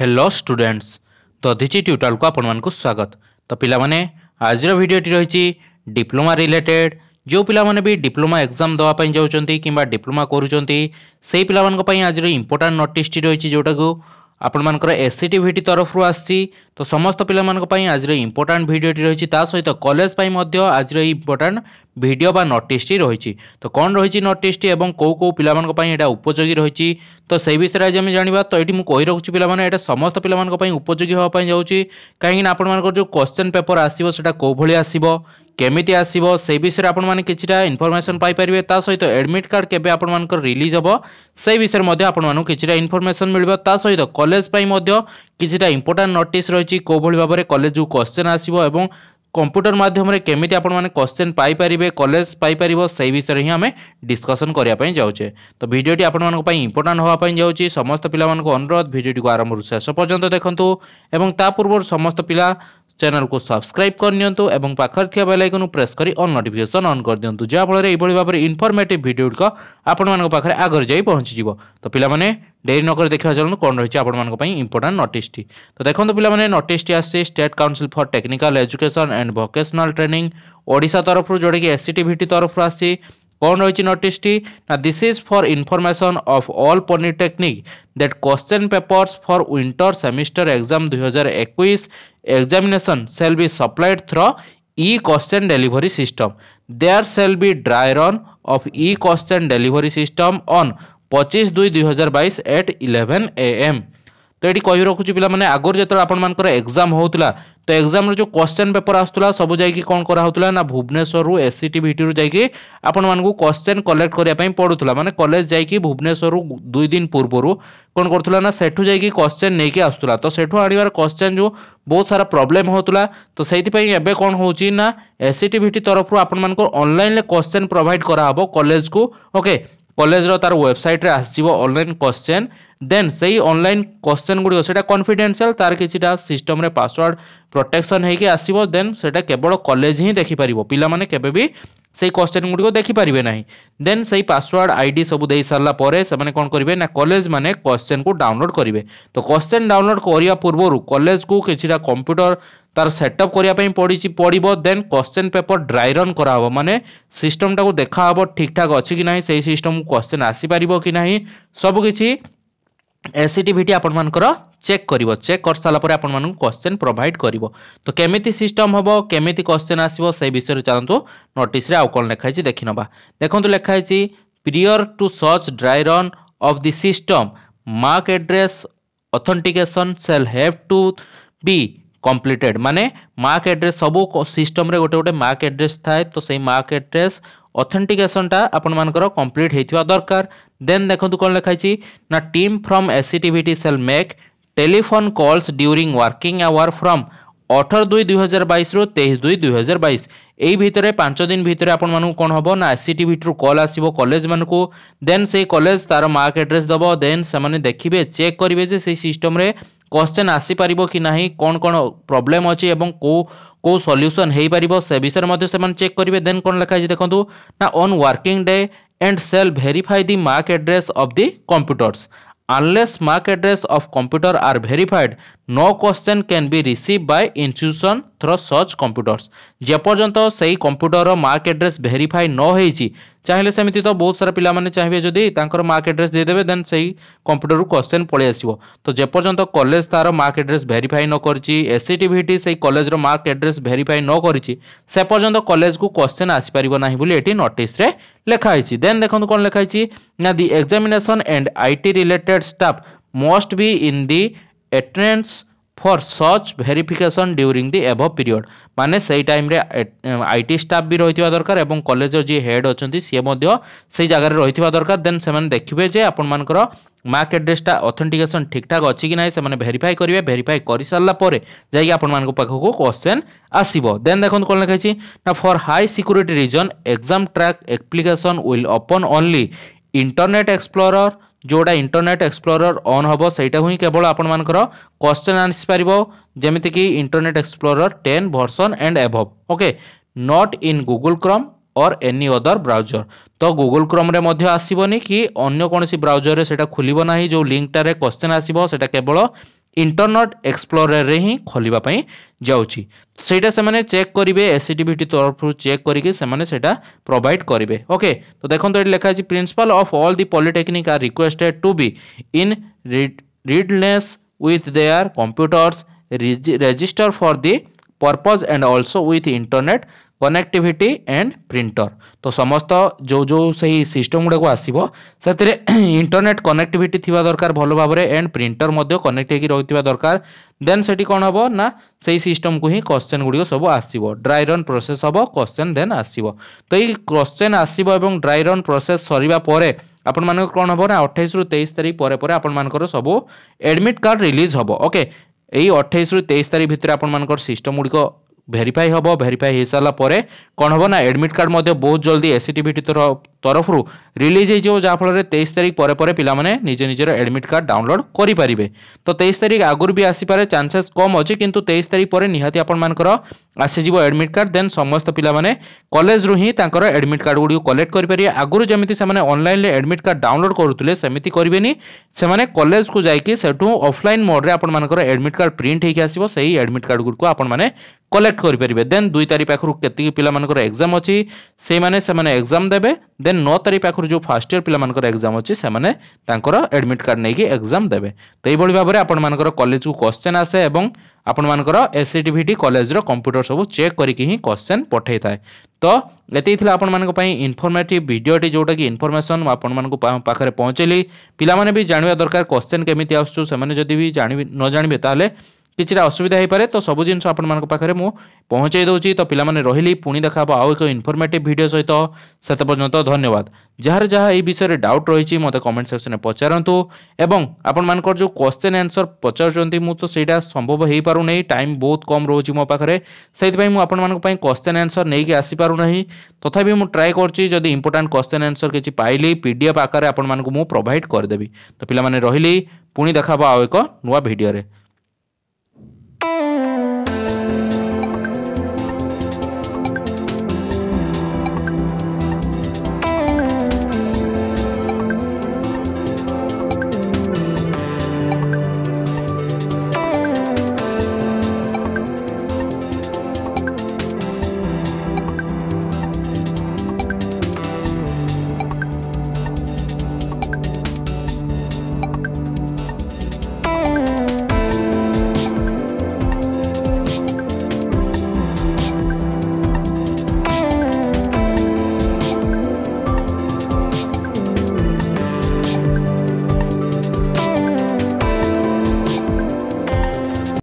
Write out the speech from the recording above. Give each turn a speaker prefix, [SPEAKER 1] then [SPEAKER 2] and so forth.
[SPEAKER 1] hello students द दिची tutorial को आपण मानक स्वागत तो पिला माने आज रो वीडियो टी रहिची डिप्लोमा रिलेटेड जो पिला माने भी डिप्लोमा एग्जाम दवा पई जाउचंती किबा डिप्लोमा करूचंती सेही पिला मानक पई आज रो इंपोर्टेंट नोटिस टी रहिची जोटा को ଆପଣମାନଙ୍କର ଏସ୍ ସି ଟିଭିଟି ତରଫରୁ ଆସିଛି ତ ସମସ୍ତ ପିଲାମାନଙ୍କ ପାଇଁ ଆଜିର ଇମ୍ପୋର୍ଟାଣ୍ଟ ଭିଡ଼ିଓଟି ରହିଛି ତା ସହିତ କଲେଜ ପାଇଁ ମଧ୍ୟ ଆଜିର ଏଇ ଇମ୍ପୋର୍ଟାଣ୍ଟ ଭିଡ଼ିଓ ବା ନୋଟିସ୍ଟି ରହିଛି ତ କ'ଣ ରହିଛି ନୋଟିସ୍ଟି ଏବଂ କେଉଁ କେଉଁ ପିଲାମାନଙ୍କ ପାଇଁ ଏଇଟା ଉପଯୋଗୀ ରହିଛି ତ ସେଇ ବିଷୟରେ ଆଜି ଆମେ ଜାଣିବା ତ ଏଠି ମୁଁ କହି ରଖୁଛି ପିଲାମାନେ ଏଇଟା ସମସ୍ତ ପିଲାମାନଙ୍କ ପାଇଁ ଉପଯୋଗୀ ହେବା ପାଇଁ ଯାଉଛି କାହିଁକିନା ଆପଣମାନଙ୍କର ଯେଉଁ କ୍ୱେଶ୍ଚନ୍ ପେପର୍ ଆସିବ ସେଇଟା କେଉଁଭଳି ଆସିବ কেমিটি আসব সেই বিষয়ে আপনার কিছুটা ইনফরমেসন পাইপারে তা সহ এডমিট কার্ড কেবে আপনার রিলিজ হব সেই বিষয়ে আপনার কিছুটা ইনফরমেসন মিলব তা সহ কলেজ কিছুটা ইম্পর্টাট নোটিস রয়েছে কোভাবে ভাবে কলেজ কোশ্চেন আসব এবং কম্পুটর মাধ্যমে কেমিটি আপনার কোশ্চেন পাইপারে কলেজ পাইপার সেই বিষয়ে হি আমি ডিসকসন করা যাচ্ছে তো ভিডিওটি আপনার ইম্পর্টাট হওয়া যাচ্ছে সমস্ত পিলা অনুরোধ ভিডিওটি আরম্ভ শেষ পর্যন্ত দেখুন এবং তা পূর্ব সমস্ত পিলা ଚ୍ୟାନେଲକୁ ସବସ୍କ୍ରାଇବ୍ କରିନିଅନ୍ତୁ ଏବଂ ପାଖରେ ଥିବା ବେଲ୍ ଆଇକନ୍କୁ ପ୍ରେସ୍ କରି ଅଲ୍ ନୋଟିଫିକେସନ୍ ଅନ୍ କରିଦିଅନ୍ତୁ ଯାହାଫଳରେ ଏଭଳି ଭାବରେ ଇନଫର୍ମେଟିଭ୍ ଭିଡ଼ିଓଗୁଡ଼ିକ ଆପଣମାନଙ୍କ ପାଖରେ ଆଗରେ ଯାଇ ପହଞ୍ଚିଯିବ ତ ପିଲାମାନେ ଡେରି ନକରି ଦେଖିବା ଚାଲନ୍ତୁ କ'ଣ ରହିଛି ଆପଣମାନଙ୍କ ପାଇଁ ଇମ୍ପୋର୍ଟାଣ୍ଟ ନୋଟିସ୍ଟି ତ ଦେଖନ୍ତୁ ପିଲାମାନେ ନୋଟିସ୍ଟି ଆସିଛି state council for technical education and vocational training Odisha ତରଫରୁ ଯେଉଁଟାକି ଏସ୍ ସି ଟି ଭି ଟି ତରଫରୁ ଆସିଛି କ'ଣ ରହିଛି ନୋଟିସ୍ଟି ନା this is for information of all polytechnic that question papers for winter semester exam ଦୁଇହଜାର ଏକୋଇଶ examination shall be supplied through e question delivery system there shall be dry run of e question delivery system on ପଚିଶ ଦୁଇ ଦୁଇହଜାର ବାଇଶ at eleven A M ତ ଏଠି କହି ରଖୁଛି ପିଲାମାନେ ଆଗରୁ ଯେତେବେଳେ ଆପଣମାନଙ୍କର ଏକ୍ଜାମ୍ ହେଉଥିଲା ତ ଏକ୍ଜାମ୍ର ଯେଉଁ କ୍ୱେଶ୍ଚନ୍ ପେପର୍ ଆସୁଥିଲା ସବୁ ଯାଇକି କ'ଣ କରାହେଉଥିଲା ନା ଭୁବନେଶ୍ୱରରୁ ଏସ୍ ସି ଟି ଭିଟିରୁ ଯାଇକି ଆପଣମାନଙ୍କୁ କ୍ୱେଶ୍ଚନ୍ କଲେକ୍ଟ କରିବା ପାଇଁ ପଡ଼ୁଥିଲା ମାନେ କଲେଜ ଯାଇକି ଭୁବନେଶ୍ୱରରୁ ଦୁଇ ଦିନ ପୂର୍ବରୁ କ'ଣ କରୁଥିଲା ନା ସେଠୁ ଯାଇକି କ୍ୱେଶ୍ଚନ୍ ନେଇକି ଆସୁଥିଲା ତ ସେଠୁ ଆଣିବାର କ୍ୱେଶ୍ଚନ୍ ଯେଉଁ ବହୁତ ସାରା ପ୍ରୋବ୍ଲେମ୍ ହେଉଥିଲା ତ ସେଇଥିପାଇଁ ଏବେ କ'ଣ ହେଉଛି ନା ଏସ୍ ସି ଟି ଭିଟି ତରଫରୁ ଆପଣମାନଙ୍କୁ ଅନଲାଇନ୍ରେ କ୍ୱେଶ୍ଚନ୍ ପ୍ରୋଭାଇଡ଼ କରାହେବ କଲେଜକୁ ଓକେ কলেজর তার ওয়েবসাইট্রে আসিব অনলাইন কোশ্চেন দেন সেই অনলাইন কোশ্চেন গুড়ি সেটা কনফিডেনসিয়াল তার কিছুটা সিষ্টমরে পাসওয়ার্ড প্রোটেকশন হয়েকি আসব দেন সেটা কেবল কলেজ হি দেখিপার পিলামানে কেবে বি সেই কোশ্চেন গুড়ি দেখিপারে না দেন সেই পাসওয়ার্ড আইডি সব দিয়ে সারা পরে সে কম করবে না কলেজ মানে কোশ্চেন কু ডাউনলোড করবে তো কোশ্চেন ডাউনলোড করা পূর্ব কলেজ কু কিছুটা কম্পুটর তার সেটঅপ করা পড়ি পড়ব then question paper dry run করা হব মানে সিস্টমটা দেখা হব ঠিকঠাক অছি কি না সেই সিস্টম কোশ্চেন আসিপার কি না সবকিছি एसिटिविटी ଆପଣମାନଙ୍କର ଚେକ୍ କରିବ ଚେକ୍ କରିସାରିଲା ପରେ ଆପଣମାନଙ୍କୁ କ୍ୱେଶ୍ଚନ୍ ପ୍ରୋଭାଇଡ୍ କରିବ ତ କେମିତି ସିଷ୍ଟମ୍ ହେବ କେମିତି କ୍ୱେଶ୍ଚନ୍ ଆସିବ ସେ ବିଷୟରେ ଚାଲନ୍ତୁ ନୋଟିସ୍ରେ ଆଉ କ'ଣ ଲେଖା ହେଇଛି ଦେଖିନେବା ଦେଖନ୍ତୁ ଲେଖା ହେଇଛି ପ୍ରିୟର୍ ଟୁ ସର୍ଚ୍ଚ dry run of the system mark address authentication shall have to be completed মানে মার্ক অ্যাড্রেস সবু সিস্টমে গোটে গোটে মার্ক অ্যাড্রেস থাকে তো সেই মার্ক অ্যাড্রেস অথেন্টিকেসনটা আপনার কমপ্লিট হয়ে দরকার দেন দেখুন কোণ লেখাইছি না team from SCTEVT shall make telephone calls during working hour from অঠর দুই দুই হাজার বাইশ রু তেইশ দুই দুই হাজার বাইশ এই ভিতরে পাঁচ দিন ভিতরে আপনার কোণ হব না এসিটিভিটির কল আসব কলেজ মানুষ দেন সেই কলেজ তার মার্ক আড্রেস দেব দেন সে দেখবে চেক করবে যে সেই সিষ্টমে কোশ্চেন আসিপার কি না কোণ কোণ প্রোবলেম অছে এবং কেউ কেউ সল্যুসন হয়ে পাব সে বিষয়ে সে চেক করবে দেন কোণ লেখা হয়েছে দেখুন না on working day and shall verify the মার্ক address of the computers unless MAC address of computer are verified, no question can be received by institution ଥର ସର୍ଚ୍ଚ କମ୍ପ୍ୟୁଟର୍ସ ଯେପର୍ଯ୍ୟନ୍ତ ସେହି କମ୍ପ୍ୟୁଟରର ମାର୍କ ଆଡ୍ରେସ୍ ଭେରିଫାଇ ନ ହେଇଛି ଚାହିଁଲେ ସେମିତି ତ ବହୁତ ସାରା ପିଲାମାନେ ଚାହିଁବେ ଯଦି ତାଙ୍କର ମାର୍କ ଆଡ୍ରେସ୍ ଦେଇଦେବେ ଦେନ୍ ସେହି କମ୍ପ୍ୟୁଟରରୁ କ୍ୱେଶ୍ଚେନ୍ ପଳେଇ ଆସିବ ତ ଯେପର୍ଯ୍ୟନ୍ତ କଲେଜ ତା'ର ମାର୍କ ଆଡ୍ରେସ୍ ଭେରିଫାଇ ନ କରିଛି ଏସ୍ସିଟିଭିଟି ସେହି କଲେଜର ମାର୍କ ଆଡ୍ରେସ୍ ଭେରିଫାଇ ନ କରିଛି ସେ ପର୍ଯ୍ୟନ୍ତ କଲେଜକୁ କ୍ୱେଶ୍ଚେନ୍ ଆସିପାରିବ ନାହିଁ ବୋଲି ଏଠି ନୋଟିସ୍ରେ ଲେଖା ହେଇଛି ଦେନ୍ ଦେଖନ୍ତୁ କ'ଣ ଲେଖା ହେଇଛି ନା the examination and IT related staff must be in the attendance for such verification during the above period মানে সেই টাইমে আইটি স্টাফ বি রয়েছে দরকার এবং কলেজর যে হেড অনেক সি সেই জায়গায় রয়েছে দরকার দেন সে দেখবে যে আপনার মার্ক আড্রেসটা অথেন্টিকেসন ঠিকঠাক অছি কি না সে ভেরিফাই করবে ভেরিফাই করে সারা পরে যাই আপনার পাখক কোশ্চেন আসব দেন দেখুন কোণ লেখাইছি না for high security reason exam track application will open only Internet Explorer ଯେଉଁଟା ଇଣ୍ଟରନେଟ୍ ଏକ୍ସପ୍ଲୋରର ଅନ୍ ହେବ ସେଇଟା ହିଁ କେବଳ ଆପଣମାନଙ୍କର କ୍ୱେଶ୍ଚନ୍ ଆସିପାରିବ ଯେମିତିକି Internet Explorer ten version and above okay not in Google Chrome or any other browser ତ Google କ୍ରମ୍ରେ ମଧ୍ୟ ଆସିବନି କି ଅନ୍ୟ କୌଣସି ବ୍ରାଉଜର୍ରେ ସେଇଟା ଖୋଲିବ ନାହିଁ ଯେଉଁ ଲିଙ୍କ୍ଟାରେ କ୍ୱେଶ୍ଚନ୍ ଆସିବ ସେଇଟା କେବଳ ইন্টরনেট এক্সপ্লোরের ହିଁ ଖୋଲିବା ପାଇଁ ଯାଉଛି ସେଇଟା ସେମାନେ ଚେକ୍ କରିବେ ଏସିଟିଭିଟି ତରଫରୁ ଚେକ୍ କରିକି ସେମାନେ ସେଇଟା ପ୍ରୋଭାଇଡ଼ କରିବେ ଓକେ ତ ଦେଖନ୍ତୁ ଏଠି ଲେଖା ଅଛି principal of all the polytechnic are requested to be in readiness with their computers register for the purpose and also with internet connectivity and printer ତ ସମସ୍ତ ଯେଉଁ ଯେଉଁ ସେହି ସିଷ୍ଟମ୍ ଗୁଡ଼ାକୁ ଆସିବ ସେଥିରେ ଇଣ୍ଟରନେଟ୍ କନେକ୍ଟିଭିଟି ଥିବା ଦରକାର ଭଲ ଭାବରେ ଆଣ୍ଡ ପ୍ରିଣ୍ଟର ମଧ୍ୟ କନେକ୍ଟ ହେଇକି ରହିଥିବା ଦରକାର ଦେନ୍ ସେଠି କ'ଣ ହେବ ନା ସେଇ ସିଷ୍ଟମ୍କୁ ହିଁ କ୍ୱେଶ୍ଚେନ୍ ଗୁଡ଼ିକ ସବୁ ଆସିବ ଡ୍ରାଇ ରନ୍ ପ୍ରୋସେସ୍ ହେବ କ୍ୱେଶ୍ଚେନ୍ ଦେନ୍ ଆସିବ ତ ଏଇ କ୍ୱେଶ୍ଚେନ୍ ଆସିବ ଏବଂ ଡ୍ରାଇ ରନ୍ ପ୍ରୋସେସ୍ ସରିବା ପରେ ଆପଣମାନଙ୍କର କ'ଣ ହେବ ନା ଅଠେଇଶରୁ ତେଇଶ ତାରିଖ ପରେ ପରେ ଆପଣମାନଙ୍କର ସବୁ ଆଡ଼ମିଟ୍ କାର୍ଡ଼ ରିଲିଜ୍ ହେବ ଓକେ এই অঠাইশ রু তেইশ তারিখ ভিতরে আপনার সিষ্টম গুড়ি ভেরিফাই হব ভেরিফাই ହୋଇସାରିଲା ପରେ କ'ଣ ହେବ ନା ଆଡ଼ମିଟ୍ କାର୍ଡ଼ ମଧ୍ୟ ବହୁତ ଜଲ୍ଦି ଏସ୍ ସି ଟି ଭି ଟି ତରଫ ତରଫରୁ ରିଲିଜ୍ ହେଇଯିବ ଯାହାଫଳରେ ତେଇଶ ତାରିଖ ପରେ ପରେ ପିଲାମାନେ ନିଜ ନିଜର ଆଡ଼ମିଟ୍ କାର୍ଡ଼ ଡାଉନଲୋଡ଼ କରିପାରିବେ ତ ତେଇଶ ତାରିଖ ଆଗରୁ ବି ଆସିପାରେ ଚାନ୍ସେସ୍ କମ୍ ଅଛି କିନ୍ତୁ ତେଇଶ ତାରିଖ ପରେ ନିହାତି ଆପଣମାନଙ୍କର ଆସିଯିବ ଆଡ଼ମିଟ୍ କାର୍ଡ଼ ଦେନ୍ ସମସ୍ତ ପିଲାମାନେ କଲେଜରୁ ହିଁ ତାଙ୍କର ଆଡ଼ମିଟ୍ କାର୍ଡ଼ ଗୁଡ଼ିକୁ କଲେକ୍ଟ କରିପାରିବେ ଆଗରୁ ଯେମିତି ସେମାନେ ଅନଲାଇନ୍ରେ ଆଡ଼ମିଟ୍ କାର୍ଡ଼ ଡାଉନଲୋଡ଼ କରୁଥିଲେ ସେମିତି କରିବେନି ସେମାନେ କଲେଜକୁ ଯାଇକି ସେଠୁ ଅଫଲାଇନ୍ ମୋଡ଼ରେ ଆପଣମାନଙ୍କର ଆଡ଼ମିଟ୍ କାର୍ଡ଼ ପ୍ରିଣ୍ଟ ହେଇକି ଆସିବ ସେହି ଆଡ଼ମିଟ୍ କାର୍ଡ଼ ଗୁଡ଼ିକୁ ଆପଣମାନେ କଲେକ୍ଟ କରିପାରିବେ ଦେନ୍ ଦୁଇ ତାରିଖ ପାଖରୁ କେତିକି ପିଲାମାନଙ୍କର ଏକ୍ଜାମ୍ ଅଛି ସେଇମାନେ ସେମାନେ ଏକ୍ଜାମ୍ ଦେବେ ଦେନ୍ ନଅ ତାରିଖ ପାଖରୁ ଯେଉଁ ଫାର୍ଷ୍ଟ ଇୟର ପିଲାମାନଙ୍କର ଏକ୍ଜାମ୍ ଅଛି ସେମାନେ ତାଙ୍କର ଆଡ଼ମିଟ୍ କାର୍ଡ଼ ନେଇକି ଏକ୍ଜାମ୍ ଦେବେ ତ ଏଇଭଳି ଭାବରେ ଆପଣମାନଙ୍କର କଲେଜକୁ କ୍ୱେଶ୍ଚେନ୍ ଆସେ ଏବଂ ଆପଣମାନଙ୍କର ଏସ୍ ସି ଟି ଭି ଟି କଲେଜର କମ୍ପ୍ୟୁଟର ସବୁ ଚେକ୍ କରିକି ହିଁ କ୍ୱେଶ୍ଚେନ୍ ପଠାଇଥାଏ ତ ଏତିକି ଥିଲା ଆପଣମାନଙ୍କ ପାଇଁ ଇନଫର୍ମେଟିଭ୍ ଭିଡ଼ିଓଟି ଯେଉଁଟାକି ଇନଫର୍ମେସନ୍ ଆପଣମାନଙ୍କ ପାଖରେ ପହଞ୍ଚାଇଲି ପିଲାମାନେ ବି ଜାଣିବା ଦରକାର କ୍ୱେଶ୍ଚେନ୍ କେମିତି ଆସୁଛୁ ସେମାନେ ଯଦି ବି ଜାଣିବେ ନ ଜାଣିବେ ତାହେଲେ କିଛିଟା ଅସୁବିଧା ହୋଇପାରେ ତ ସବୁ ଜିନିଷ ଆପଣମାନଙ୍କ ପାଖରେ ମୁଁ ପହଞ୍ଚାଇ ଦେଉଛି ତ ପିଲାମାନେ ରହିଲି ପୁଣି ଦେଖାହେବ ଆଉ ଏକ ଇନଫର୍ମେଟିଭ୍ ଭିଡ଼ିଓ ସହିତ ସେତେ ପର୍ଯ୍ୟନ୍ତ ଧନ୍ୟବାଦ ଯାହାର ଯାହା ଏହି ବିଷୟରେ ଡାଉଟ୍ ରହିଛି ମୋତେ କମେଣ୍ଟ ସେକ୍ସନରେ ପଚାରନ୍ତୁ ଏବଂ ଆପଣମାନଙ୍କର ଯେଉଁ କ୍ୱେଶ୍ଚେନ୍ ଆନ୍ସର୍ ପଚାରୁଛନ୍ତି ମୁଁ ତ ସେଇଟା ସମ୍ଭବ ହୋଇପାରୁନି ଟାଇମ୍ ବହୁତ କମ୍ ରହୁଛି ମୋ ପାଖରେ ସେଇଥିପାଇଁ ମୁଁ ଆପଣମାନଙ୍କ ପାଇଁ କ୍ୱେଶ୍ଚେନ୍ ଆନ୍ସର୍ ନେଇକି ଆସିପାରୁନାହିଁ ତଥାପି ମୁଁ ଟ୍ରାଏ କରୁଛି ଯଦି ଇମ୍ପୋର୍ଟାଣ୍ଟ କ୍ୱେଶ୍ଚେନ୍ ଆନ୍ସର୍ କିଛି ପାଇଲି ପି ଡି ଏଫ୍ ଆକାରରେ ଆପଣମାନଙ୍କୁ ମୁଁ ପ୍ରୋଭାଇଡ଼ କରିଦେବି ତ ପିଲାମାନେ ରହିଲି ପୁଣି ଦେଖାହେବ ଆଉ ଏକ ନୂଆ ଭିଡ଼ିଓରେ